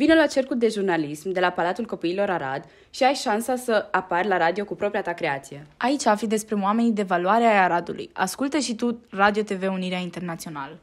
Vino la cercul de jurnalism de la Palatul Copiilor Arad și ai șansa să apari la radio cu propria ta creație. Aici afli despre oamenii de valoare ai Aradului. Ascultă și tu Radio TV Unirea Internațională.